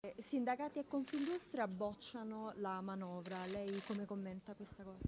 Eh, sindacati e Confindustria bocciano la manovra, lei come commenta questa cosa?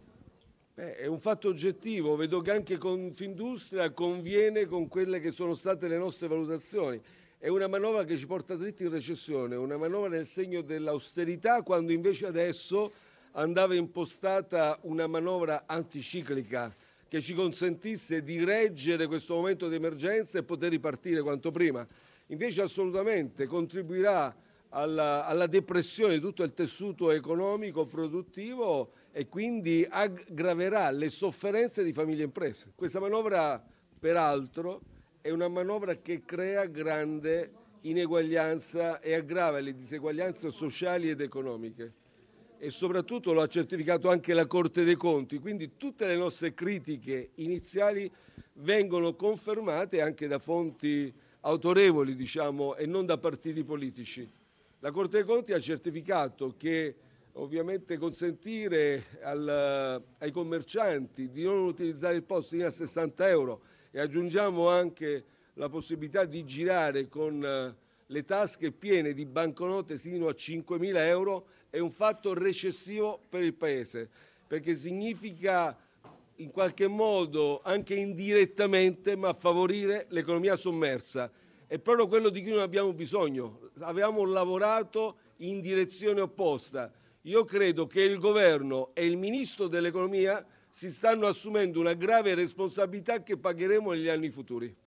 Beh, è un fatto oggettivo, vedo che anche Confindustria conviene con quelle che sono state le nostre valutazioni. È una manovra che ci porta dritti in recessione, una manovra nel segno dell'austerità quando invece adesso andava impostata una manovra anticiclica che ci consentisse di reggere questo momento di emergenza e poter ripartire quanto prima. Invece assolutamente contribuirà alla, alla depressione di tutto il tessuto economico, produttivo e quindi aggraverà le sofferenze di famiglie e imprese. Questa manovra, peraltro, è una manovra che crea grande ineguaglianza e aggrava le diseguaglianze sociali ed economiche e soprattutto lo ha certificato anche la Corte dei Conti, quindi tutte le nostre critiche iniziali vengono confermate anche da fonti autorevoli diciamo, e non da partiti politici. La Corte dei Conti ha certificato che ovviamente consentire al, ai commercianti di non utilizzare il posto fino a 60 euro e aggiungiamo anche la possibilità di girare con eh, le tasche piene di banconote fino a 5.000 euro è un fatto recessivo per il Paese perché significa in qualche modo anche indirettamente ma favorire l'economia sommersa è proprio quello di cui noi abbiamo bisogno. Avevamo lavorato in direzione opposta. Io credo che il governo e il ministro dell'economia si stanno assumendo una grave responsabilità che pagheremo negli anni futuri.